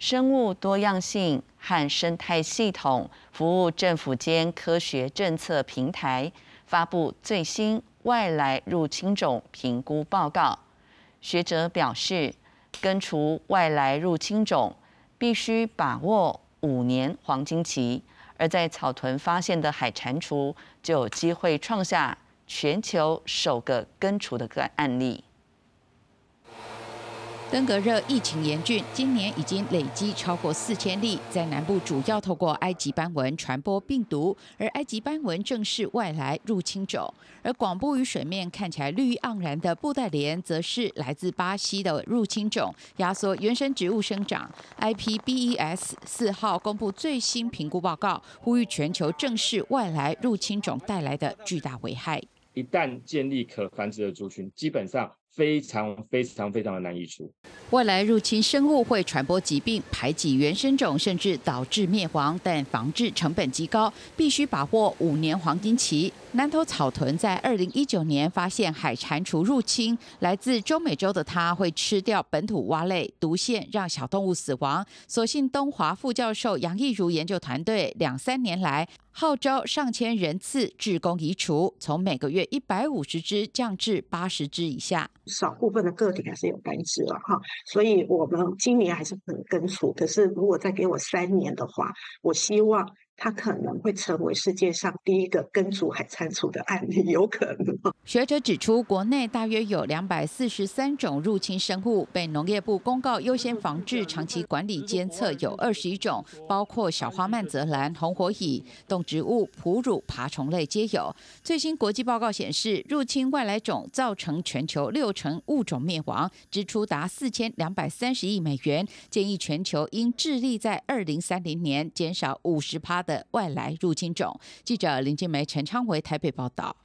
生物多样性和生态系统服务政府间科学政策平台发布最新外来入侵种评估报告。学者表示，根除外来入侵种必须把握五年黄金期，而在草屯发现的海蟾蜍就有机会创下全球首个根除的个案例。登革热疫情严峻，今年已经累积超过四千例，在南部主要透过埃及斑纹传播病毒，而埃及斑纹正是外来入侵种。而广布于水面、看起来绿意盎然的布袋莲，则是来自巴西的入侵种，压缩原生植物生长。IPBES 四号公布最新评估报告，呼吁全球正视外来入侵种带来的巨大危害。一旦建立可繁殖的族群，基本上。非常非常非常的难移除。外来入侵生物会传播疾病、排挤原生种，甚至导致灭亡，但防治成本极高，必须把握五年黄金期。南投草屯在二零一九年发现海蟾蜍入侵，来自中美洲的它会吃掉本土蛙类，毒腺让小动物死亡。所幸东华副教授杨义如研究团队两三年来号召上千人次志工移除，从每个月一百五十只降至八十只以下，少部分的个体还是有繁殖了哈。所以我们今年还是不能根除，可是如果再给我三年的话，我希望。它可能会成为世界上第一个根除海参蜍的案例，有可能。学者指出，国内大约有两百四十三种入侵生物被农业部公告优先防治、长期管理、监测，有二十一种，包括小花曼泽兰、红火蚁、动植物、哺乳、爬虫类皆有。最新国际报告显示，入侵外来种造成全球六成物种灭亡，支出达四千两百三十亿美元。建议全球应致力在二零三零年减少五十趴。的外来入侵种。记者林静梅、陈昌维台北报道。